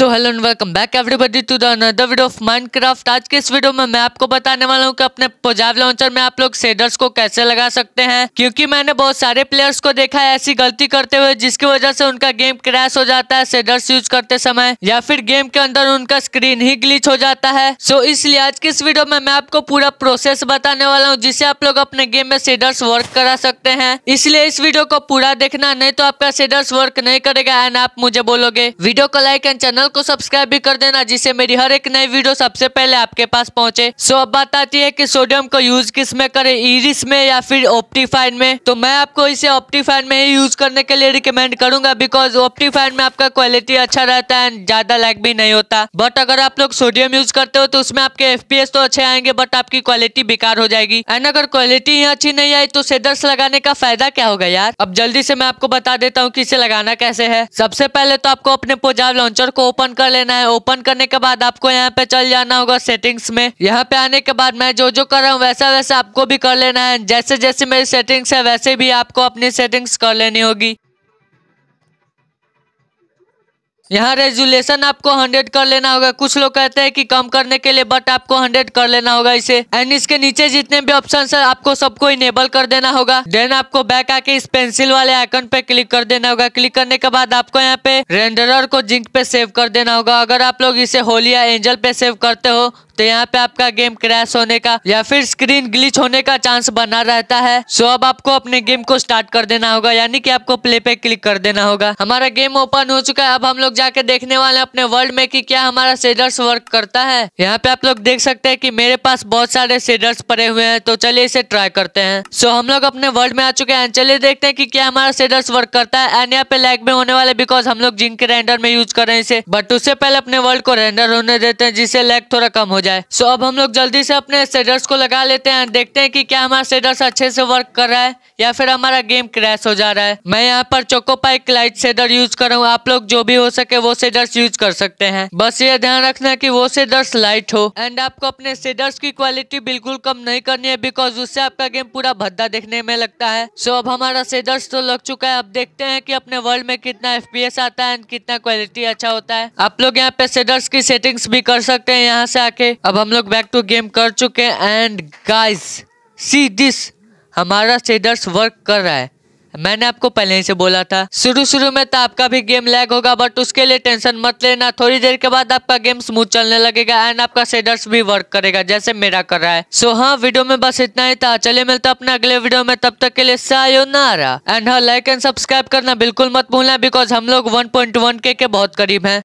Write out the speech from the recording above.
so hello and welcome back everybody to the another video of Minecraft आज के इस video में मैं आपको बताने वाला हूँ कि अपने पोजाव लॉन्चर में आप लोग सेडर्स को कैसे लगा सकते हैं क्योंकि मैंने बहुत सारे प्लेयर्स को देखा है ऐसी गलती करते हुए जिसकी वजह से उनका गेम क्रैश हो जाता है सेडर्स यूज करते समय या फिर गेम के अंदर उनका स्क्रीन ही ग्लीच हो जाता है सो so, इसलिए आज के इस वीडियो में मैं आपको पूरा प्रोसेस बताने वाला हूँ जिससे आप लोग अपने गेम में सेडर्स वर्क करा सकते हैं इसलिए इस वीडियो को पूरा देखना नहीं तो आपका सेडर्स वर्क नहीं करेगा एंड आप मुझे बोलोगे वीडियो को लाइक एंड चैनल चैनल को सब्सक्राइब भी कर देना जिससे मेरी हर एक नई वीडियो सबसे पहले आपके पास पहुंचे सो अब बात आती है कि सोडियम का यूज किस में करें ईरिस में या फिर ऑप्टीफाइन में तो मैं आपको इसे ऑप्टीफाइन में ही यूज करने के लिए रिकमेंड करूंगा बिकॉज ऑप्टीफाइन में आपका क्वालिटी अच्छा रहता है एंड ज्यादा लैग भी नहीं होता बट अगर आप लोग सोडियम यूज करते हो तो उसमें आपके एफ तो अच्छे आएंगे बट आपकी क्वालिटी बेकार हो जाएगी एंड अगर क्वालिटी ही अच्छी नहीं आई तो सेडर्स लगाने का फायदा क्या होगा यार अब जल्दी से मैं आपको बता देता हूँ की इसे लगाना कैसे है सबसे पहले तो आपको अपने पोजाव लॉन्चर को ओपन ओपन कर लेना है ओपन करने के बाद आपको यहाँ पे चल जाना होगा सेटिंग्स में यहाँ पे आने के बाद मैं जो जो कर रहा हूँ वैसा वैसा आपको भी कर लेना है जैसे जैसे मेरी सेटिंग्स है वैसे भी आपको अपनी सेटिंग्स कर लेनी होगी यहाँ रेजुलेशन आपको हंड्रेड कर लेना होगा कुछ लोग कहते हैं कि कम करने के लिए बट आपको हंड्रेड कर लेना होगा इसे एंड इसके नीचे जितने भी ऑप्शन है आपको सबको इनेबल कर देना होगा देन आपको बैक आके इस पेंसिल वाले आइकन पे क्लिक कर देना होगा क्लिक करने के बाद आपको यहाँ पे रेंडरर को जिंक पे सेव कर देना होगा अगर आप लोग इसे होली या एंजल पे सेव करते हो तो यहाँ पे आपका गेम क्रैश होने का या फिर स्क्रीन ग्लिच होने का चांस बना रहता है सो अब आपको अपने गेम को स्टार्ट कर देना होगा यानी कि आपको प्ले पे क्लिक कर देना होगा हमारा गेम ओपन हो चुका है अब हम लोग जाके देखने वाले अपने वर्ल्ड में कि क्या हमारा शेडर्स वर्क करता है यहाँ पे आप लोग देख सकते हैं कि मेरे पास बहुत सारे शेडर्स पड़े हुए हैं तो चलिए इसे ट्राई करते हैं सो हम लोग अपने वर्ल्ड में आ चुके हैं चलिए देखते हैं कि क्या हमारा शेडर्स वर्क करता है एंड यहाँ पे लैग में होने वाले बिकॉज हम लोग जिंक रेंडर में यूज कर रहे हैं इसे बट उससे पहले अपने वर्ल्ड को रेंडर होने देते हैं जिससे लैग थोड़ा कम हो जाए सो अब हम लोग जल्दी से अपने शेडर्स को लगा लेते हैं देखते हैं कि क्या हमारा शेडर्स अच्छे से वर्क कर रहा है या फिर हमारा गेम क्रैश हो जा रहा है मैं यहाँ पर चोकोपाइक लाइट शेडर यूज कर रहा हूँ आप लोग जो भी हो सके के वो सेडर्स यूज कर सकते हैं बस ये ध्यान रखना कि वो सेडर्स लाइट हो एंड आपको अपने सेडर्स की क्वालिटी बिल्कुल कम नहीं करनी है बिकॉज उससे आपका गेम पूरा भद्दा देखने में लगता है सो so, अब हमारा सेडर्स तो लग चुका है अब देखते हैं की अपने वर्ल्ड में कितना एफ आता है एंड कितना क्वालिटी अच्छा होता है आप लोग यहाँ पे सेडर्स की सेटिंग्स भी कर सकते हैं यहाँ से आके अब हम लोग बैक टू गेम कर चुके हैं एंड गाइज सी दिस हमारा सेडर्स वर्क कर रहा है मैंने आपको पहले ही से बोला था शुरू शुरू में तो आपका भी गेम लैग होगा बट उसके लिए टेंशन मत लेना थोड़ी देर के बाद आपका गेम स्मूथ चलने लगेगा एंड आपका सेडर्स भी वर्क करेगा जैसे मेरा कर रहा है सो हाँ वीडियो में बस इतना ही था चले मिलते अपने अगले वीडियो में तब तक के लिए सायो नारा एंड हाँ लाइक एंड सब्सक्राइब करना बिल्कुल मत भूलना बिकॉज हम लोग वन के बहुत करीब है